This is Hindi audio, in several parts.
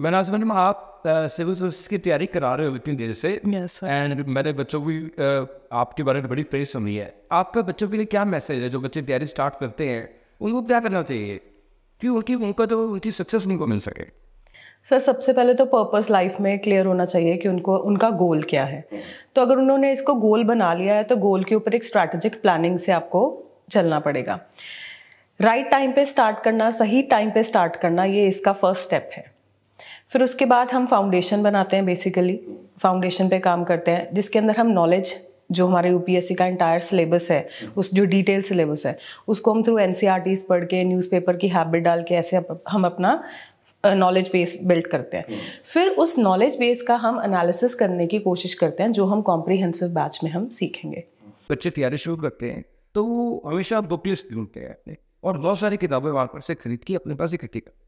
मैंने मैडम आप सिविल सर्विस की तैयारी करा रहे हो इतनी देर से एंड मेरे बच्चों की आपके बारे में बड़ी प्रेस सुनी है आपका बच्चों के लिए क्या मैसेज है जो बच्चे तैयारी स्टार्ट करते हैं उनको क्या करना चाहिए क्योंकि उनको तो उनकी सक्सेस उनको मिल सके सर सबसे पहले तो पर्पस लाइफ में क्लियर होना चाहिए कि उनको उनका गोल क्या है तो अगर उन्होंने इसको गोल बना लिया है तो गोल के ऊपर एक स्ट्रैटेजिक प्लानिंग से आपको चलना पड़ेगा राइट टाइम पे स्टार्ट करना सही टाइम पे स्टार्ट करना ये इसका फर्स्ट स्टेप है फिर उसके बाद हम फाउंडेशन बनाते हैं बेसिकली फाउंडेशन पे काम करते हैं जिसके अंदर हम नॉलेज जो हमारे यूपीएससी का एंटायर सिलेबस है उस जो डिटेल सिलेबस है उसको हम थ्रू एन e पढ़ के न्यूज़पेपर की हैबिट डाल के ऐसे हम अपना नॉलेज बेस बिल्ड करते हैं हम्म। फिर उस नॉलेज बेस का हम एनालिसिस करने की कोशिश करते हैं जो हम कॉम्प्रीहेंसिव बैच में हम सीखेंगे बच्चे तैयारी शुरू करते हैं तो हमेशा बुक लिस्ट ढूंढते हैं और बहुत सारी किताबें वहाँ पर से खरीद के अपने पास इकट्ठी करते हैं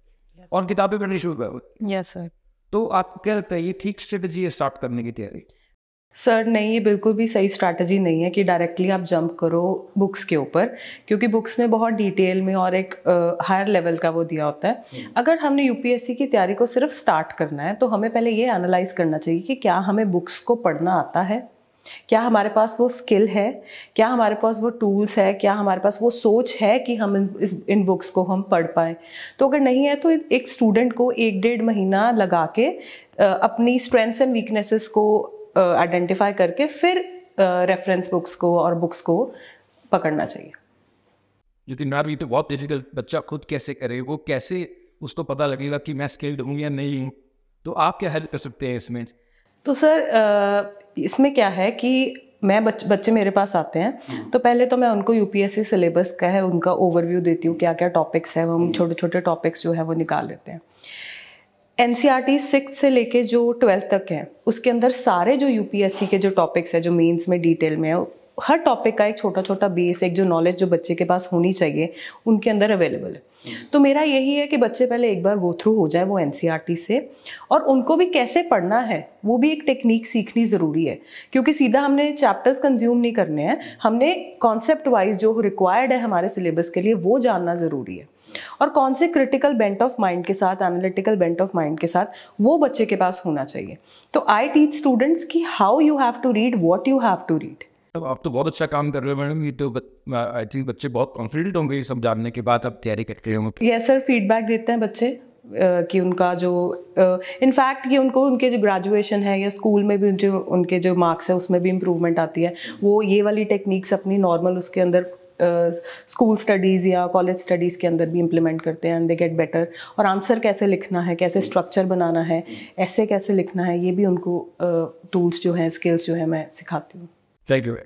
और किताबें पढ़नी शुरू कर यस सर तो आपको क्या लगता है ये ठीक स्ट्रेटजी है स्टार्ट करने की तैयारी सर नहीं ये बिल्कुल भी सही स्ट्रैटेजी नहीं है कि डायरेक्टली आप जंप करो बुक्स के ऊपर क्योंकि बुक्स में बहुत डिटेल में और एक हायर लेवल का वो दिया होता है हम्म। अगर हमने यूपीएससी की तैयारी को सिर्फ स्टार्ट करना है तो हमें पहले ये एनालाइज करना चाहिए कि क्या हमें बुक्स को पढ़ना आता है क्या हमारे पास वो स्किल है क्या हमारे पास वो टूल्स है क्या हमारे पास वो सोच है कि हम इस इन बुक्स को हम पढ़ पाएँ तो अगर नहीं है तो एक स्टूडेंट को एक डेढ़ महीना लगा के अपनी स्ट्रेंथ्स एंड वीकनेसेस को आइडेंटिफाई करके फिर रेफरेंस बुक्स को और बुक्स को पकड़ना चाहिए लेकिन यार ये तो बहुत डिफिकल्ट बच्चा खुद कैसे करे वो कैसे उसको पता लगेगा कि मैं स्किल्ड हूँ या नहीं हूँ तो आप क्या हेल्प कर सकते हैं इसमें तो सर इसमें क्या है कि मैं बच, बच्चे मेरे पास आते हैं हम्म। तो पहले तो मैं उनको यूपीएससी सिलेबस का है उनका ओवरव्यू देती हूँ क्या क्या टॉपिक्स है हम छोटे छोटे टॉपिक्स जो है वो निकाल लेते हैं N C R T six से लेके जो ट्वेल्थ तक है उसके अंदर सारे जो यूपीएससी के जो टॉपिक्स है जो मेंस में डिटेल में है हर टॉपिक का एक छोटा छोटा बेस एक जो नॉलेज जो बच्चे के पास होनी चाहिए उनके अंदर अवेलेबल है तो मेरा यही है कि बच्चे पहले एक बार गो थ्रू हो जाए वो एन e से और उनको भी कैसे पढ़ना है वो भी एक टेक्निक सीखनी ज़रूरी है क्योंकि सीधा हमने चैप्टर्स कंज्यूम नहीं करने हैं हमने कॉन्सेप्ट वाइज जो रिक्वायर्ड है हमारे सिलेबस के लिए वो जानना ज़रूरी है और कौन से क्रिटिकल बेंट ऑफ माइंड के साथ एनालिटिकल बेंट ऑफ माइंड के साथ वो बच्चे के पास होना चाहिए तो आई टीच स्टूडेंट्स की how you have to read what you have to read अब आप तो बहुत अच्छा काम कर रहे हो मैडम ये तो आई थिंक बच्चे बहुत कॉन्फिडेंट होंगे ये सब जानने के बाद आप तैयारी करते होंगे ये सर फीडबैक देते हैं बच्चे कि उनका जो इनफैक्ट कि ये उनको उनके जो ग्रेजुएशन है या स्कूल में भी जो उनके जो मार्क्स है उसमें भी इम्प्रूवमेंट आती है वो ये वाली टेक्निक्स अपनी नॉर्मल उसके अंदर स्कूल uh, स्टडीज़ या कॉलेज स्टडीज़ के अंदर भी इम्प्लीमेंट करते हैं एंड दे गेट बेटर और आंसर कैसे लिखना है कैसे स्ट्रक्चर बनाना है ऐसे कैसे लिखना है ये भी उनको टूल्स जो हैं स्किल्स जो है मैं सिखाती हूँ Thank you,